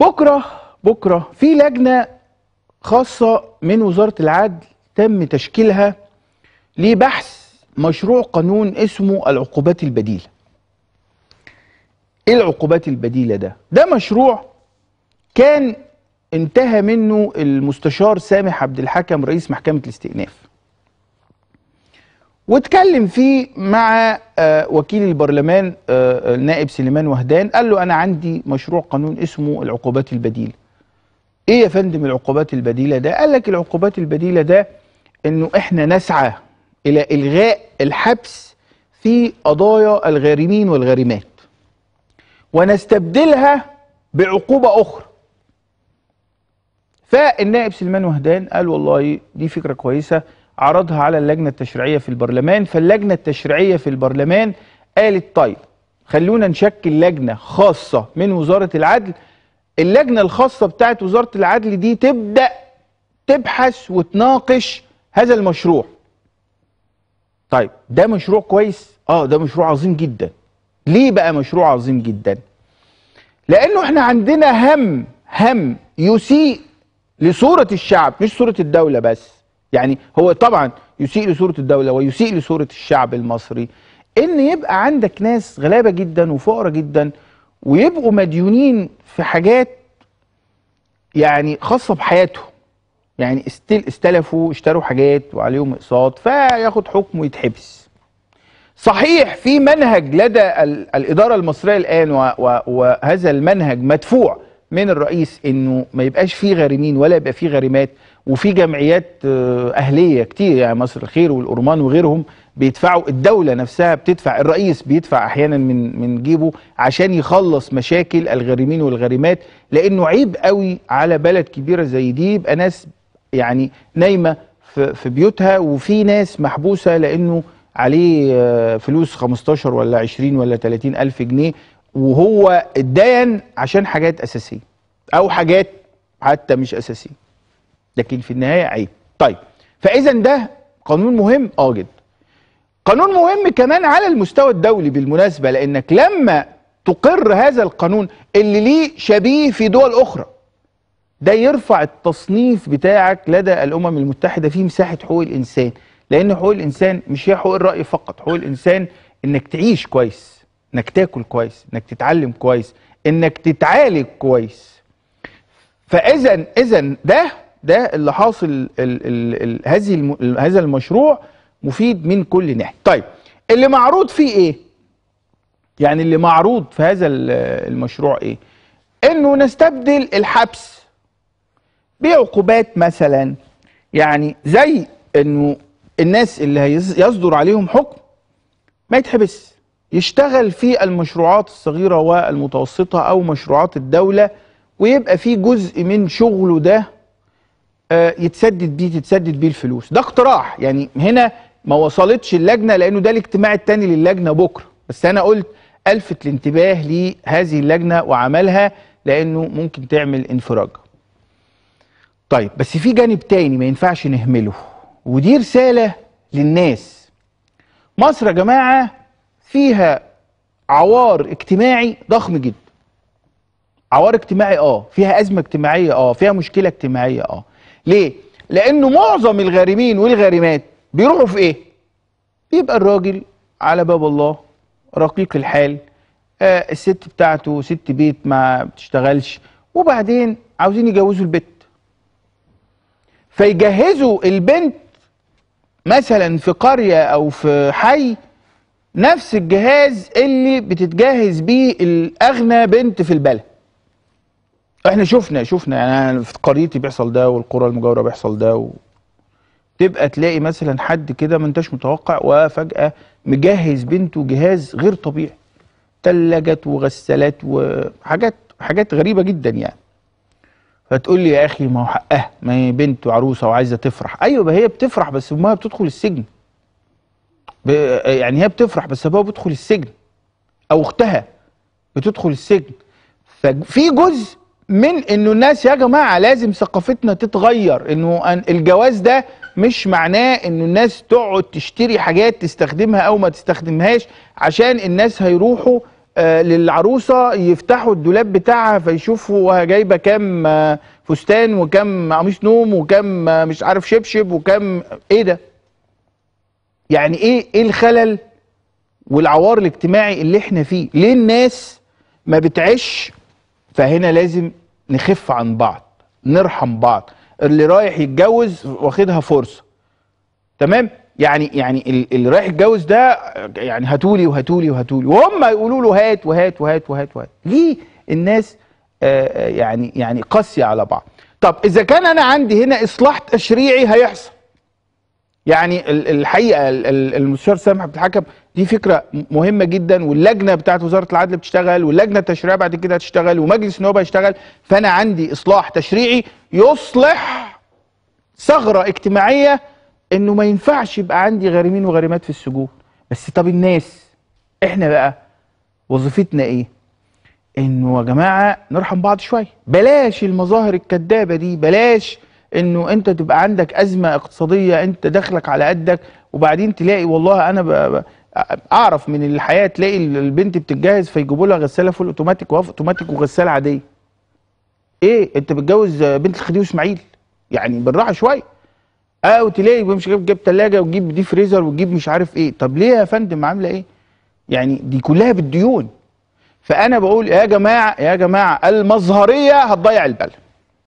بكره بكره في لجنه خاصه من وزاره العدل تم تشكيلها لبحث مشروع قانون اسمه العقوبات البديله. ايه العقوبات البديله ده؟ ده مشروع كان انتهى منه المستشار سامح عبد الحكم رئيس محكمه الاستئناف. واتكلم فيه مع آه، وكيل البرلمان النائب آه، آه، سليمان وهدان قال له انا عندي مشروع قانون اسمه العقوبات البديله ايه يا فندم العقوبات البديله ده قال لك العقوبات البديله ده انه احنا نسعى الى الغاء الحبس في قضايا الغارمين والغارمات ونستبدلها بعقوبه اخرى فالنائب سليمان وهدان قال والله دي فكره كويسه عرضها على اللجنة التشريعية في البرلمان فاللجنة التشريعية في البرلمان قالت طيب خلونا نشكل لجنة خاصة من وزارة العدل اللجنة الخاصة بتاعت وزارة العدل دي تبدأ تبحث وتناقش هذا المشروع طيب ده مشروع كويس اه ده مشروع عظيم جدا ليه بقى مشروع عظيم جدا لانه احنا عندنا هم هم يسيء لصورة الشعب مش صورة الدولة بس يعني هو طبعا يسيء لصورة الدولة ويسيء لصورة الشعب المصري ان يبقى عندك ناس غلابة جدا وفقرة جدا ويبقوا مديونين في حاجات يعني خاصة بحياتهم يعني استل استلفوا اشتروا حاجات وعليهم اقساط فياخد حكم ويتحبس صحيح في منهج لدى الإدارة المصرية الآن وهذا المنهج مدفوع من الرئيس انه ما يبقاش فيه غارمين ولا يبقى فيه غارمات وفي جمعيات آه، اهليه كتير يعني مصر الخير والأرمان وغيرهم بيدفعوا الدوله نفسها بتدفع الرئيس بيدفع احيانا من من جيبه عشان يخلص مشاكل الغارمين والغارمات لانه عيب قوي على بلد كبيره زي دي يبقى ناس يعني نايمه في, بيوتها وفي ناس محبوسه لانه عليه آه، فلوس 15 ولا 20 ولا 30 الف جنيه وهو اتدين عشان حاجات اساسيه او حاجات حتى مش اساسيه لكن في النهايه عيب طيب فاذا ده قانون مهم اه جدا قانون مهم كمان على المستوى الدولي بالمناسبه لانك لما تقر هذا القانون اللي ليه شبيه في دول اخرى ده يرفع التصنيف بتاعك لدى الامم المتحده في مساحه حقوق الانسان لان حقوق الانسان مش هي حقوق الراي فقط حقوق الانسان انك تعيش كويس انك تاكل كويس انك تتعلم كويس انك تتعالج كويس فاذا اذا ده ده اللي حاصل الـ الـ الـ هذه هذا المشروع مفيد من كل ناحيه طيب اللي معروض فيه ايه يعني اللي معروض في هذا المشروع ايه انه نستبدل الحبس بعقوبات مثلا يعني زي انه الناس اللي هيصدر عليهم حكم ما يتحبس يشتغل في المشروعات الصغيرة والمتوسطة أو مشروعات الدولة ويبقى في جزء من شغله ده آه، يتسدد بيه تتسدد بيه الفلوس ده اقتراح يعني هنا ما وصلتش اللجنه لانه ده الاجتماع الثاني للجنه بكره بس انا قلت الفت الانتباه لهذه اللجنه وعملها لانه ممكن تعمل انفراج طيب بس في جانب تاني ما ينفعش نهمله ودي رساله للناس مصر يا جماعه فيها عوار اجتماعي ضخم جدا عوار اجتماعي اه فيها ازمه اجتماعيه اه فيها مشكله اجتماعيه اه ليه؟ لأنه معظم الغارمين والغارمات بيروحوا في إيه؟ بيبقى الراجل على باب الله رقيق الحال آه الست بتاعته ست بيت ما بتشتغلش وبعدين عاوزين يجوزوا البت فيجهزوا البنت مثلا في قرية أو في حي نفس الجهاز اللي بتتجهز بيه الأغنى بنت في البلد فاحنا شفنا شفنا يعني انا في قريتي بيحصل ده والقرى المجاوره بيحصل ده و... تبقى تلاقي مثلا حد كده ما انتش متوقع وفجاه مجهز بنته جهاز غير طبيعي تلجت وغسالات وحاجات حاجات غريبه جدا يعني فتقول لي يا اخي ما هو حقها ما هي بنت وعروسه وعايزه تفرح ايوه ما هي بتفرح بس امها بتدخل السجن يعني هي بتفرح بس ابوها بيدخل السجن او اختها بتدخل السجن ففي جزء من انه الناس يا جماعه لازم ثقافتنا تتغير انه الجواز ده مش معناه انه الناس تقعد تشتري حاجات تستخدمها او ما تستخدمهاش عشان الناس هيروحوا آه للعروسه يفتحوا الدولاب بتاعها فيشوفوا وهي جايبه كام آه فستان وكم قميص نوم وكم آه مش عارف شبشب وكم ايه ده يعني ايه ايه الخلل والعوار الاجتماعي اللي احنا فيه ليه الناس ما بتعيش فهنا لازم نخف عن بعض نرحم بعض اللي رايح يتجوز واخدها فرصه تمام يعني يعني اللي رايح يتجوز ده يعني هاتولي وهاتولي وهاتولي وهم يقولوا له هات وهات وهات وهات وهات ليه الناس آه، آه، يعني يعني قاسيه على بعض طب اذا كان انا عندي هنا اصلاح تشريعي هيحصل يعني الحقيقه المستشار سامح عبد الحكم دي فكره مهمه جدا واللجنه بتاعه وزاره العدل بتشتغل واللجنه التشريعيه بعد كده هتشتغل ومجلس النواب هيشتغل فانا عندي اصلاح تشريعي يصلح ثغره اجتماعيه انه ما ينفعش يبقى عندي غارمين وغارمات في السجون بس طب الناس احنا بقى وظيفتنا ايه انه يا جماعه نرحم بعض شويه بلاش المظاهر الكذابه دي بلاش انه انت تبقى عندك ازمه اقتصاديه انت دخلك على قدك وبعدين تلاقي والله انا ب... اعرف من الحياه تلاقي البنت بتتجهز فيجيبوا لها غساله فول اوتوماتيك وهاف اوتوماتيك وغساله عاديه. ايه انت بتجوز بنت الخديوي اسماعيل يعني بالراحه شويه. او آه، تلاقي مش جايب ثلاجه وتجيب دي فريزر وتجيب مش عارف ايه، طب ليه يا فندم عامله ايه؟ يعني دي كلها بالديون. فانا بقول يا جماعه يا جماعه المظهريه هتضيع البلد.